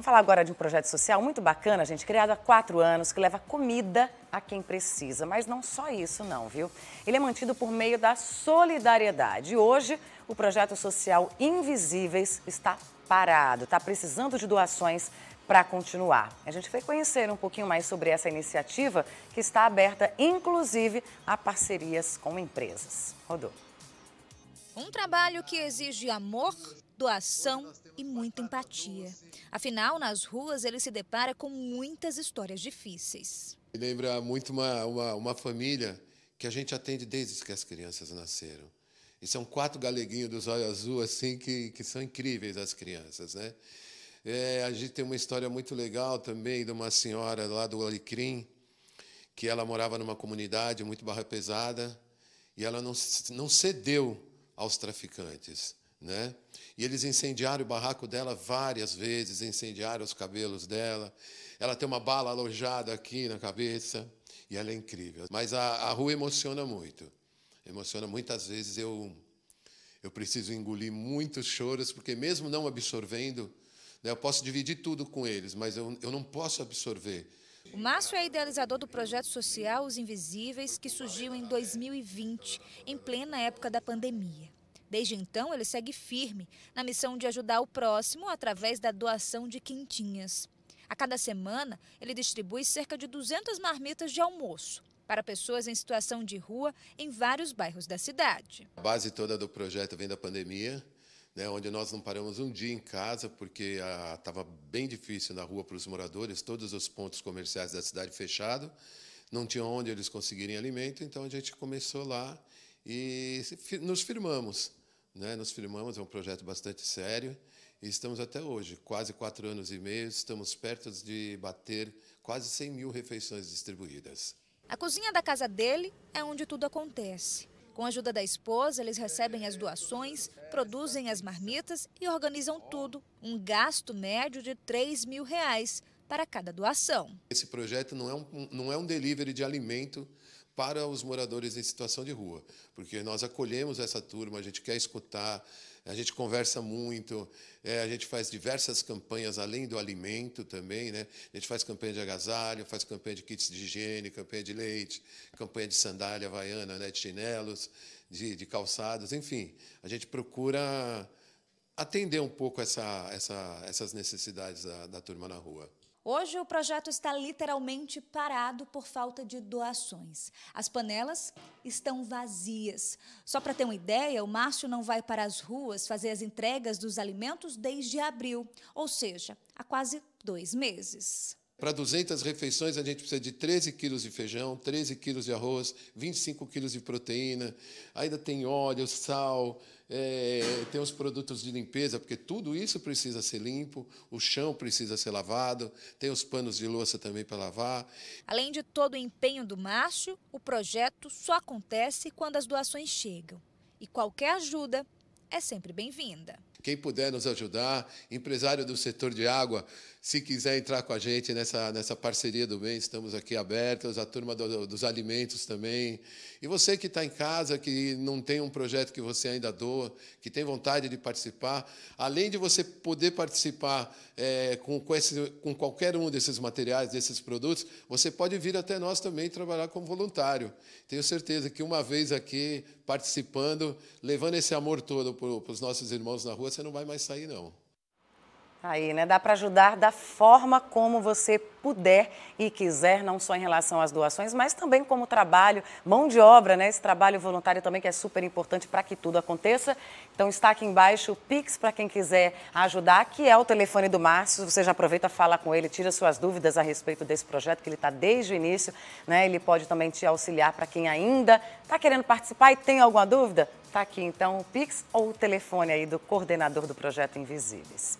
Vamos falar agora de um projeto social muito bacana, gente, criado há quatro anos, que leva comida a quem precisa. Mas não só isso, não, viu? Ele é mantido por meio da solidariedade. hoje, o projeto social Invisíveis está parado, está precisando de doações para continuar. A gente vai conhecer um pouquinho mais sobre essa iniciativa que está aberta, inclusive, a parcerias com empresas. Rodolfo. Um trabalho que exige amor, doação e muita empatia. Afinal, nas ruas ele se depara com muitas histórias difíceis. Me lembra muito uma, uma, uma família que a gente atende desde que as crianças nasceram. E são quatro galeguinhos dos olhos azul, assim, que, que são incríveis as crianças, né? É, a gente tem uma história muito legal também de uma senhora lá do Alecrim, que ela morava numa comunidade muito barra pesada, e ela não, não cedeu aos traficantes. Né? E eles incendiaram o barraco dela várias vezes, incendiaram os cabelos dela. Ela tem uma bala alojada aqui na cabeça e ela é incrível. Mas a, a rua emociona muito. Emociona muitas vezes eu eu preciso engolir muitos choros porque mesmo não absorvendo, né, eu posso dividir tudo com eles, mas eu, eu não posso absorver o Márcio é idealizador do projeto social Os Invisíveis, que surgiu em 2020, em plena época da pandemia. Desde então, ele segue firme na missão de ajudar o próximo através da doação de quintinhas. A cada semana, ele distribui cerca de 200 marmitas de almoço para pessoas em situação de rua em vários bairros da cidade. A base toda do projeto vem da pandemia né, onde nós não paramos um dia em casa, porque estava ah, bem difícil na rua para os moradores, todos os pontos comerciais da cidade fechados, não tinha onde eles conseguirem alimento, então a gente começou lá e nos firmamos. Né, nos firmamos, é um projeto bastante sério, e estamos até hoje, quase quatro anos e meio, estamos perto de bater quase 100 mil refeições distribuídas. A cozinha da casa dele é onde tudo acontece. Com a ajuda da esposa, eles recebem as doações, produzem as marmitas e organizam tudo. Um gasto médio de 3 mil reais para cada doação. Esse projeto não é um, não é um delivery de alimento para os moradores em situação de rua, porque nós acolhemos essa turma, a gente quer escutar, a gente conversa muito, é, a gente faz diversas campanhas além do alimento também, né? A gente faz campanha de agasalho, faz campanha de kits de higiene, campanha de leite, campanha de sandália havaiana, né? de chinelos, de, de calçados, enfim, a gente procura atender um pouco essa, essa, essas necessidades da, da turma na rua. Hoje o projeto está literalmente parado por falta de doações. As panelas estão vazias. Só para ter uma ideia, o Márcio não vai para as ruas fazer as entregas dos alimentos desde abril, ou seja, há quase dois meses. Para 200 refeições, a gente precisa de 13 quilos de feijão, 13 quilos de arroz, 25 quilos de proteína, ainda tem óleo, sal, é, tem os produtos de limpeza, porque tudo isso precisa ser limpo, o chão precisa ser lavado, tem os panos de louça também para lavar. Além de todo o empenho do Márcio, o projeto só acontece quando as doações chegam. E qualquer ajuda é sempre bem-vinda. Quem puder nos ajudar, empresário do setor de água, se quiser entrar com a gente nessa, nessa parceria do bem, estamos aqui abertos, a turma do, dos alimentos também. E você que está em casa, que não tem um projeto que você ainda doa, que tem vontade de participar, além de você poder participar é, com, com, esse, com qualquer um desses materiais, desses produtos, você pode vir até nós também trabalhar como voluntário. Tenho certeza que uma vez aqui, participando, levando esse amor todo para os nossos irmãos na rua, você não vai mais sair, não. Aí, né? Dá para ajudar da forma como você puder e quiser, não só em relação às doações, mas também como trabalho, mão de obra, né? Esse trabalho voluntário também que é super importante para que tudo aconteça. Então está aqui embaixo o Pix para quem quiser ajudar, que é o telefone do Márcio. Você já aproveita, fala com ele, tira suas dúvidas a respeito desse projeto, que ele está desde o início, né? Ele pode também te auxiliar para quem ainda está querendo participar e tem alguma dúvida. Está aqui então o Pix ou o telefone aí do coordenador do projeto Invisíveis.